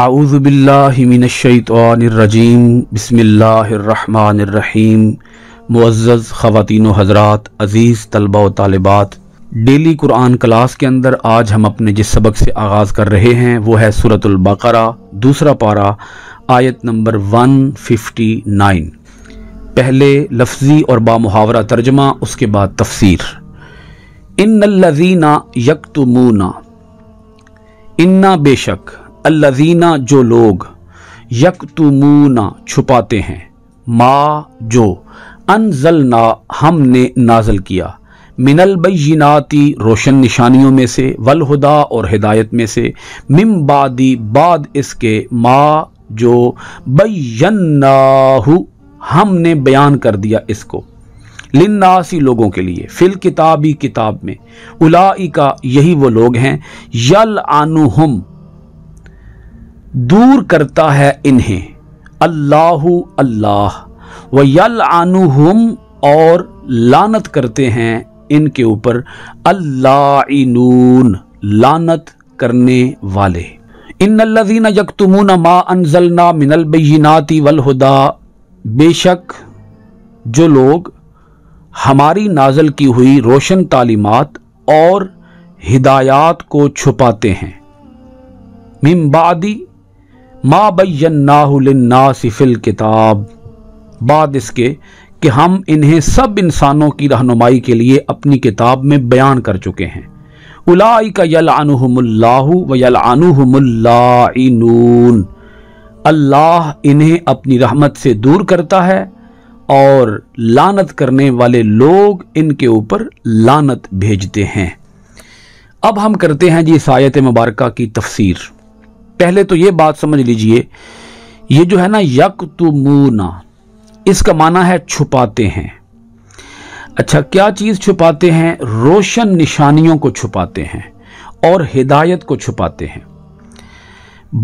आउज़बिल्लिमिनशैतरजीम बसमीम मुआज़ ख़वान हज़रात अज़ीज़ तलबा व तालबात डेली कुरान क्लास के अंदर आज हम अपने जिस सबक से आगाज़ कर रहे हैं वो है सूरतुल्बकरा दूसरा पारा आयत नंबर वन फिफ्टी नाइन पहले लफ्जी और बा मुहावरा तर्जमा उसके बाद तफसीर इन लजीना यकतमूना इन्ना बेशक अल्लाजीना जो लोग यकतुमूना छुपाते हैं मा जो अनजलना हमने नाजल किया मिनल बैनाती रोशन निशानियों में से वलहुदा और हिदायत में से बादी बाद इसके मा जो बैनाहु हमने बयान कर दिया इसको लिन्नासी लोगों के लिए फिल किताबी किताब में उलाई का यही वो लोग हैं यल आनुहम दूर करता है इन्हें अल्लाह अल्लाह व आनुम और लानत करते हैं इनके ऊपर अल्लाइनून लानत करने वाले इन लजीन यकतमून मा अनजलना मिनलबीनाती वलहुदा बेशक जो लोग हमारी नाजल की हुई रोशन तालीमत और हिदायत को छुपाते हैं मिमबादी मा बैनासिफिल किताब बाद इसके कि हम इन्हें सब इंसानों की रहनुमाई के लिए अपनी किताब में बयान कर चुके हैं उलाई का यलानुहमुल्लाहु व अल्लाह इन्हें अपनी रहमत से दूर करता है और लानत करने वाले लोग इनके ऊपर लानत भेजते हैं अब हम करते हैं जी इस आयत मुबारक की तफसीर पहले तो ये बात समझ लीजिए ये जो है ना यक तुमूना इसका माना है छुपाते हैं अच्छा क्या चीज़ छुपाते हैं रोशन निशानियों को छुपाते हैं और हिदायत को छुपाते हैं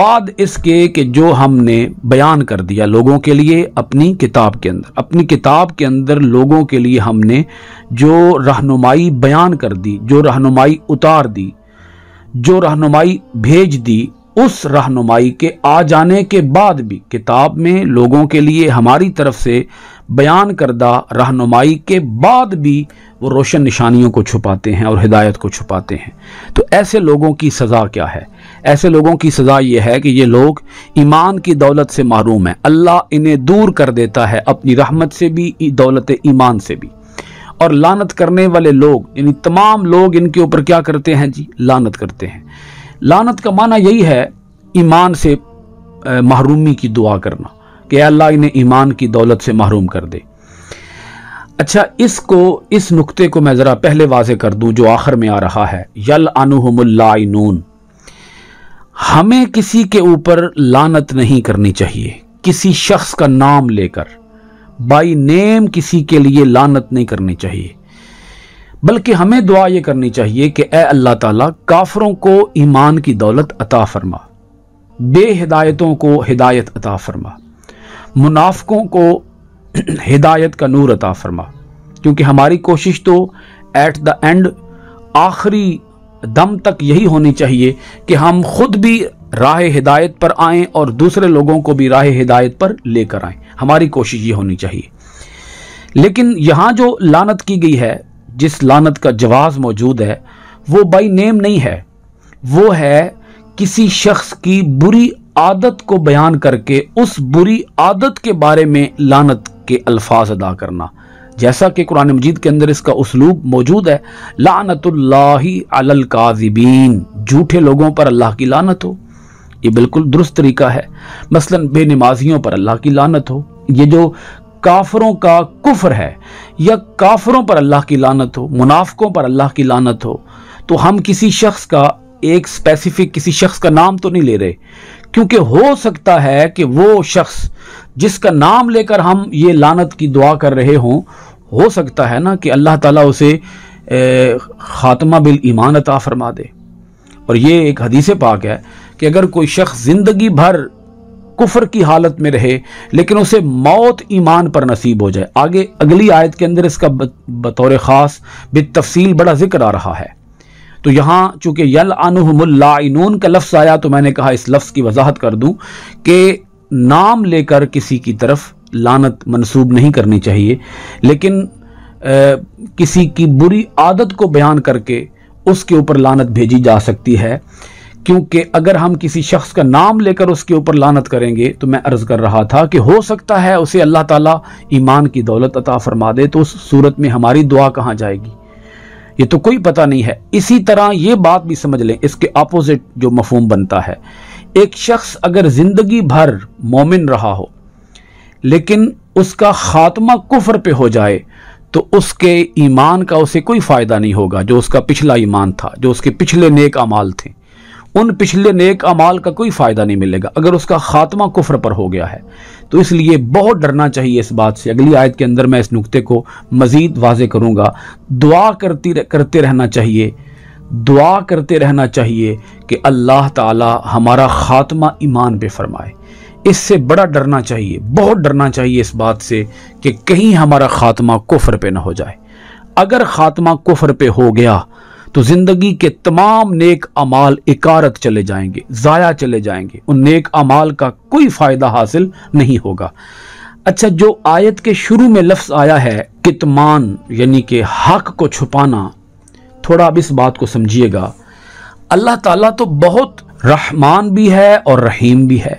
बाद इसके कि जो हमने बयान कर दिया लोगों के लिए अपनी किताब के अंदर अपनी किताब के अंदर लोगों के लिए हमने जो रहनुमाई बयान कर दी जो रहनुमाई उतार दी जो रहनुमाई भेज दी उस रहनुमाई के आ जाने के बाद भी किताब में लोगों के लिए हमारी तरफ से बयान करदा रहनुमाई के बाद भी वो रोशन निशानियों को छुपाते हैं और हिदायत को छुपाते हैं तो ऐसे लोगों की सज़ा क्या है ऐसे लोगों की सज़ा यह है कि ये लोग ईमान की दौलत से महरूम हैं अल्लाह इन्हें दूर कर देता है अपनी रहमत से भी दौलत ईमान से भी और लानत करने वाले लोग यानी तमाम लोग इनके ऊपर क्या करते हैं जी लानत करते हैं लानत का माना यही है ईमान से महरूमी की दुआ करना कि अल्लाह इन्हें ईमान की दौलत से महरूम कर दे अच्छा इसको इस नुक्ते को मैं ज़रा पहले वाजे कर दूं जो आखिर में आ रहा है यल अनून हमें किसी के ऊपर लानत नहीं करनी चाहिए किसी शख्स का नाम लेकर बाई नेम किसी के लिए लानत नहीं करनी चाहिए बल्कि हमें दुआ ये करनी चाहिए कि ए अल्लाह ताला काफरों को ईमान की दौलत अता फरमा बेहिदायतों को हिदायत अता फरमा मुनाफकों को हिदायत का नूर अता फरमा क्योंकि हमारी कोशिश तो एट द एंड आखिरी दम तक यही होनी चाहिए कि हम खुद भी राह हिदायत पर आएं और दूसरे लोगों को भी राह हिदायत पर लेकर आएं हमारी कोशिश ये होनी चाहिए लेकिन यहाँ जो लानत की गई है जिस लानत का जवाब मौजूद है वो बाई नेम नहीं है वो है किसी शख्स की बुरी आदत को बयान करके उस बुरी आदत के बारे में लानत के अल्फाज अदा करना जैसा कि कुरान मजीद के अंदर इसका उसलूब मौजूद है लानत काजिबीन झूठे लोगों पर अल्लाह की लानत हो ये बिल्कुल दुरुस्त तरीका है मसलन बेनमाजियों पर अल्लाह की लानत हो ये जो काफरों का कुफर है या काफरों पर अल्लाह की लानत हो मुनाफकों पर अल्लाह की लानत हो तो हम किसी शख्स का एक स्पेसिफिक किसी शख्स का नाम तो नहीं ले रहे क्योंकि हो सकता है कि वो शख्स जिसका नाम लेकर हम ये लानत की दुआ कर रहे हों हो सकता है ना कि अल्लाह ताला उसे ख़ात्मा बिल ईमान अता फरमा दे और ये एक हदीस पाक है कि अगर कोई शख्स ज़िंदगी भर कुफर की हालत में रहे लेकिन उसे मौत ईमान पर नसीब हो जाए आगे अगली आयत के अंदर इसका बतौर ख़ास बेतफसील बड़ा जिक्र आ रहा है तो यहां चूंकि यल अनुमलाइनून का लफ्ज़ आया तो मैंने कहा इस लफ्ज़ की वजाहत कर दूं कि नाम लेकर किसी की तरफ लानत मनसूब नहीं करनी चाहिए लेकिन आ, किसी की बुरी आदत को बयान करके उसके ऊपर लानत भेजी जा सकती है क्योंकि अगर हम किसी शख्स का नाम लेकर उसके ऊपर लानत करेंगे तो मैं अर्ज़ कर रहा था कि हो सकता है उसे अल्लाह ताला ईमान की दौलत अता फरमा दे तो उस सूरत में हमारी दुआ कहाँ जाएगी ये तो कोई पता नहीं है इसी तरह ये बात भी समझ लें इसके अपोजिट जो मफहम बनता है एक शख्स अगर ज़िंदगी भर मोमिन रहा हो लेकिन उसका ख़ात्मा कुफर पे हो जाए तो उसके ईमान का उसे कोई फ़ायदा नहीं होगा जो उसका पिछला ईमान था जो उसके पिछले नेक अमाल थे उन पिछले नेक अमाल का कोई फ़ायदा नहीं मिलेगा अगर उसका खात्मा कुफर पर हो गया है तो इसलिए बहुत डरना चाहिए इस बात से अगली आयत के अंदर मैं इस नुकते को मज़ीद वाजे करूंगा दुआ करती करते रहना चाहिए दुआ करते रहना चाहिए कि अल्लाह ताला हमारा ख़ात्मा ईमान पे फरमाए इससे बड़ा डरना चाहिए बहुत डरना चाहिए इस बात से कि कहीं हमारा ख़ात्मा कुफर पे ना हो जाए अगर ख़ात्मा कुफर पे हो गया तो जिंदगी के तमाम नेक अमाल इकारत चले जाएंगे ज़ाया चले जाएंगे उन नेक अमाल का कोई फ़ायदा हासिल नहीं होगा अच्छा जो आयत के शुरू में लफ्ज़ आया है कितमान यानी कि हक को छुपाना थोड़ा अब इस बात को समझिएगा अल्लाह ताला तो बहुत रहमान भी है और रहीम भी है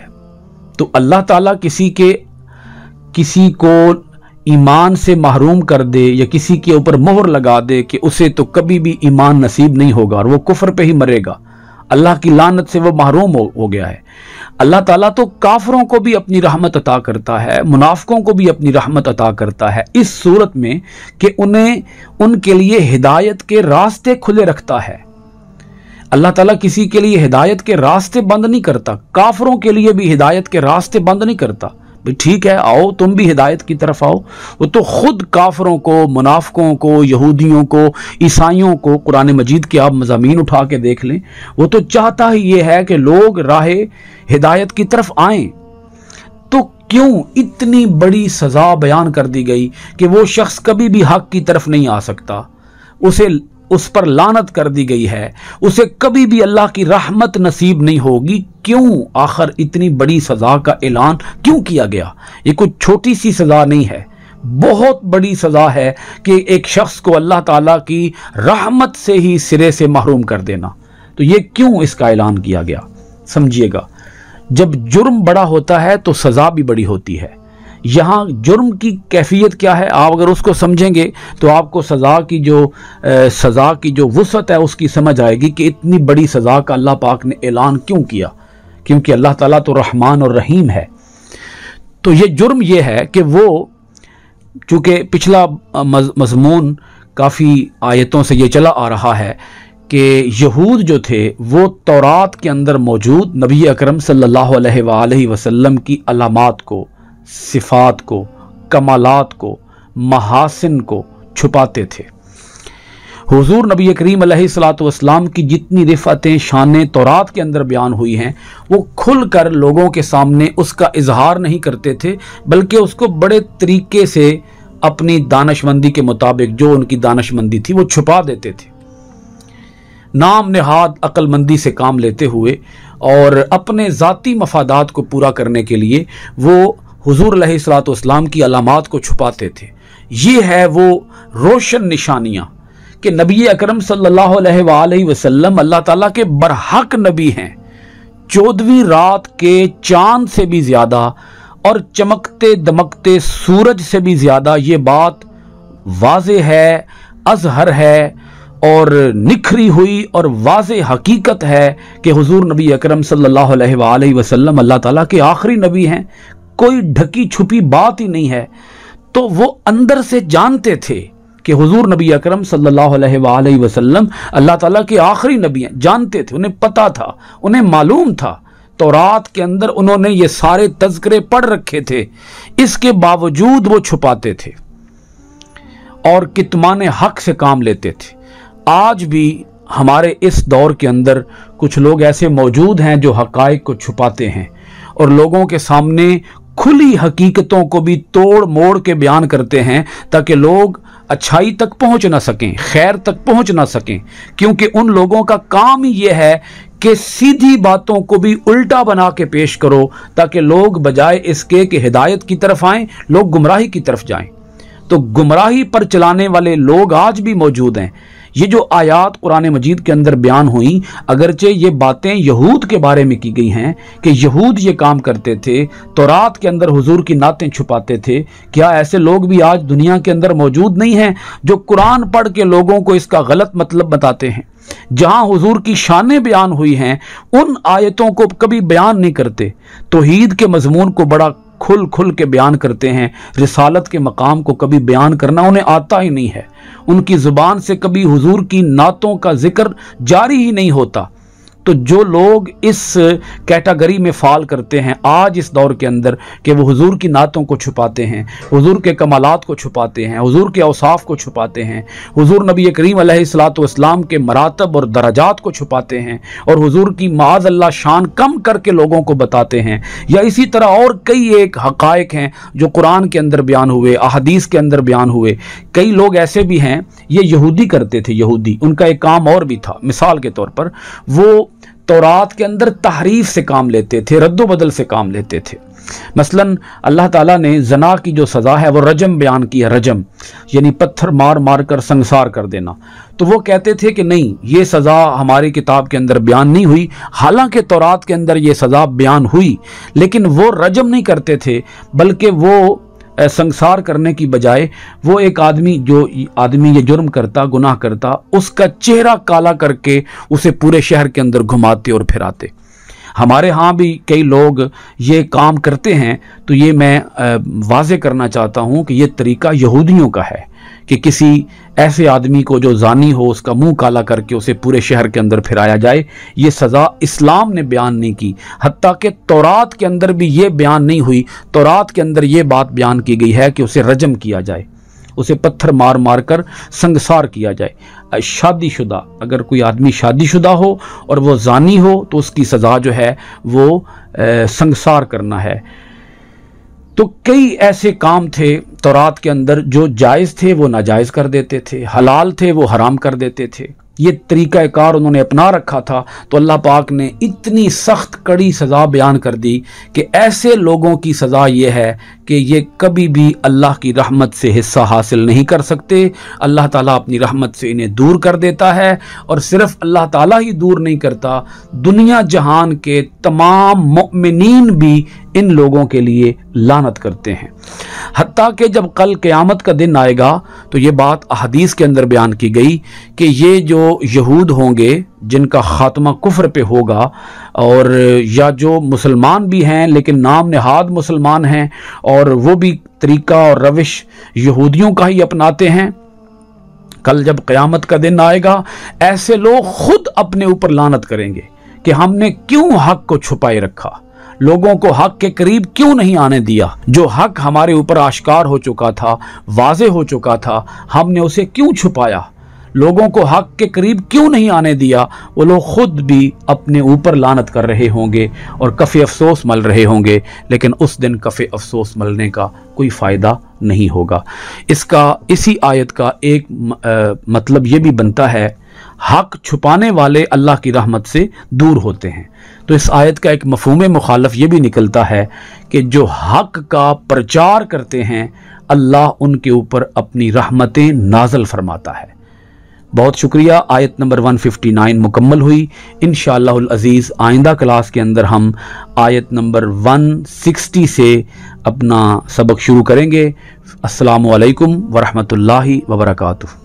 तो अल्लाह ताला किसी के किसी को ईमान से महरूम कर दे या किसी के ऊपर मोहर लगा दे कि उसे तो कभी भी ईमान नसीब नहीं होगा और वो कुफर पे ही मरेगा अल्लाह की लानत से वो महरूम हो, हो गया है अल्लाह ताला तो काफरों को भी अपनी रहमत अता करता है मुनाफकों को भी अपनी रहमत अता करता है इस सूरत में कि उन्हें उनके लिए हिदायत के रास्ते खुले रखता है अल्लाह ताला किसी के लिए हिदायत के रास्ते बंद नहीं करता काफरों के लिए भी हिदायत के रास्ते बंद नहीं करता ठीक है आओ तुम भी हिदायत की तरफ आओ वो तो खुद काफरों को मुनाफकों को यहूदियों को ईसाइयों को कुरान मजीद के आप मजामी उठा के देख लें वो तो चाहता ही ये है कि लोग राह हिदायत की तरफ आए तो क्यों इतनी बड़ी सज़ा बयान कर दी गई कि वो शख्स कभी भी हक की तरफ नहीं आ सकता उसे उस पर लानत कर दी गई है उसे कभी भी अल्लाह की रहमत नसीब नहीं होगी क्यों आखिर इतनी बड़ी सज़ा का ऐलान क्यों किया गया ये कोई छोटी सी सज़ा नहीं है बहुत बड़ी सज़ा है कि एक शख्स को अल्लाह ताला की रहमत से ही सिरे से महरूम कर देना तो ये क्यों इसका ऐलान किया गया समझिएगा जब जुर्म बड़ा होता है तो सज़ा भी बड़ी होती है यहाँ जुर्म की कैफियत क्या है आप अगर उसको समझेंगे तो आपको सज़ा की जो आ, सज़ा की जो वसत है उसकी समझ आएगी कि इतनी बड़ी सज़ा का अल्लाह पाक ने ऐलान क्यों किया क्योंकि अल्लाह ताला तो रहमान और रहीम है तो ये जुर्म ये है कि वो चूँकि पिछला मजमून काफ़ी आयतों से ये चला आ रहा है कि यहूद जो थे वो तौरात के अंदर मौजूद नबी अकरम सल्लल्लाहु अलैहि वसल्लम की अलामत को सिफात को कमालात को महासिन को छुपाते थे हुजूर नबी करीम सलाम की जितनी रिफतें शान तौरात के अंदर बयान हुई हैं वो खुल कर लोगों के सामने उसका इजहार नहीं करते थे बल्कि उसको बड़े तरीके से अपनी दानशमंदी के मुताबिक जो उनकी दानशमंदी थी वो छुपा देते थे नाम नहाद अक्लमंदी से काम लेते हुए और अपने ज़ाती मफादात को पूरा करने के लिए वो हजूर सलाम की अलामत को छुपाते थे ये है वो रोशन निशानियाँ कि नबी अकरम सल्लल्लाहु अलैहि वसल्लम अल्लाह ताला के बरहक नबी हैं चौदहवीं रात के चांद से भी ज़्यादा और चमकते दमकते सूरज से भी ज़्यादा ये बात वाज है अजहर है और निखरी हुई और वाज हकीकत है कि हुजूर नबी अकरम सल्लल्लाहु अलैहि वसल्लम अल्लाह ताला के आखिरी नबी हैं कोई ढकी छुपी बात ही नहीं है तो वो अंदर से जानते थे कि हुजूर नबी अकरम सल्लल्लाहु अलैहि वसल्लम अल्लाह ताला के आखिरी नबी हैं जानते थे उन्हें पता था उन्हें मालूम था तो रात के अंदर उन्होंने ये सारे तस्करे पढ़ रखे थे इसके बावजूद वो छुपाते थे और कितमान हक से काम लेते थे आज भी हमारे इस दौर के अंदर कुछ लोग ऐसे मौजूद हैं जो हकाइक को छुपाते हैं और लोगों के सामने खुली हकीकतों को भी तोड़ मोड़ के बयान करते हैं ताकि लोग अच्छाई तक पहुंच ना सकें खैर तक पहुंच ना सकें क्योंकि उन लोगों का काम ही यह है कि सीधी बातों को भी उल्टा बना के पेश करो ताकि लोग बजाय इसके कि हिदायत की तरफ आएं लोग गुमराही की तरफ जाएं तो गुमराही पर चलाने वाले लोग आज भी मौजूद हैं ये जो आयात कुरान मजीद के अंदर बयान हुई अगरचे ये बातें यहूद के बारे में की गई हैं कि यहूद ये काम करते थे तो रात के अंदर हुजूर की नातें छुपाते थे क्या ऐसे लोग भी आज दुनिया के अंदर मौजूद नहीं हैं जो कुरान पढ़ के लोगों को इसका गलत मतलब बताते हैं जहां हुजूर की शानें बयान हुई हैं उन आयतों को कभी बयान नहीं करते तोहीद के मजमून को बड़ा खुल खुल के बयान करते हैं रिसालत के मकाम को कभी बयान करना उन्हें आता ही नहीं है उनकी ज़ुबान से कभी हुजूर की नातों का जिक्र जारी ही नहीं होता तो जो लोग इस कैटेगरी में फाल करते हैं आज इस दौर के अंदर कि वो हुजूर की नातों को छुपाते हैं हुजूर के कमालात को छुपाते हैं हुजूर के अवसाफ़ को छुपाते हैं हुजूर नबी करीम सलाम के मरातब और दराजात को छुपाते हैं और हुजूर की माज अल्लाह शान कम करके लोगों को बताते हैं या इसी तरह और कई एक हक़ हैं जो कुरान के अंदर बयान हुए अहदीस के अंदर बयान हुए कई लोग ऐसे भी हैं ये यहूदी करते थे यहूदी उनका एक काम और भी था मिसाल के तौर पर वो तौरात के अंदर तहरीफ से काम लेते थे रद्दोबदल बदल से काम लेते थे मसलन अल्लाह ताला ने जना की जो सज़ा है वो रजम बयान की है रजम यानी पत्थर मार मार कर संसार कर देना तो वो कहते थे कि नहीं ये सज़ा हमारी किताब के अंदर बयान नहीं हुई हालांकि तौरात के अंदर ये सज़ा बयान हुई लेकिन वो रजम नहीं करते थे बल्कि वो संसार करने की बजाय वो एक आदमी जो आदमी ये जुर्म करता गुनाह करता उसका चेहरा काला करके उसे पूरे शहर के अंदर घुमाते और फिराते हमारे यहाँ भी कई लोग ये काम करते हैं तो ये मैं वाजे करना चाहता हूँ कि ये तरीका यहूदियों का है कि किसी ऐसे आदमी को जो जानी हो उसका मुंह काला करके उसे पूरे शहर के अंदर फिराया जाए ये सज़ा इस्लाम ने बयान नहीं की हती कि तौरात के अंदर भी ये बयान नहीं हुई तौरात के अंदर ये बात बयान की गई है कि उसे रजम किया जाए उसे पत्थर मार मार कर संगसार किया जाए शादीशुदा अगर कोई आदमी शादीशुदा हो और वो जानी हो तो उसकी सज़ा जो है वो संगसार करना है तो कई ऐसे काम थे तौरात के अंदर जो जायज़ थे वो नाजायज़ कर देते थे हलाल थे वो हराम कर देते थे ये कार उन्होंने अपना रखा था तो अल्लाह पाक ने इतनी सख्त कड़ी सज़ा बयान कर दी कि ऐसे लोगों की सज़ा ये है कि ये कभी भी अल्लाह की रहमत से हिस्सा हासिल नहीं कर सकते अल्लाह ताला अपनी रहमत से इन्हें दूर कर देता है और सिर्फ अल्लाह ताला ही दूर नहीं करता दुनिया जहान के तमाम ममिन भी इन लोगों के लिए लानत करते हैं हती कि जब कल क़यामत का दिन आएगा तो ये बात अहदीस के अंदर बयान की गई कि ये जो यहूद होंगे जिनका ख़ात्मा कुफर पे होगा और या जो मुसलमान भी हैं लेकिन नाम नहाद मुसलमान हैं और वो भी तरीका और रविश यहूदियों का ही अपनाते हैं कल जब क़यामत का दिन आएगा ऐसे लोग खुद अपने ऊपर लानत करेंगे कि हमने क्यों हक को छुपाए रखा लोगों को हक के करीब क्यों नहीं आने दिया जो हक हमारे ऊपर आश्कार हो चुका था वाजे हो चुका था हमने उसे क्यों छुपाया लोगों को हक के करीब क्यों नहीं आने दिया वो लोग खुद भी अपने ऊपर लानत कर रहे होंगे और कफ़ी अफसोस मल रहे होंगे लेकिन उस दिन कफ़ी अफसोस मलने का कोई फ़ायदा नहीं होगा इसका इसी आयत का एक आ, मतलब ये भी बनता है हक छुपाने वाले अल्लाह की रहमत से दूर होते हैं तो इस आयत का एक मफहम मुखालफ ये भी निकलता है कि जो हक का प्रचार करते हैं अल्लाह उनके ऊपर अपनी रहमतें नाजल फरमाता है बहुत शुक्रिया आयत नंबर 159 मुकम्मल हुई इन अज़ीज़ आइंदा क्लास के अंदर हम आयत नंबर 160 से अपना सबक शुरू करेंगे असलकम वरहमल वबरकू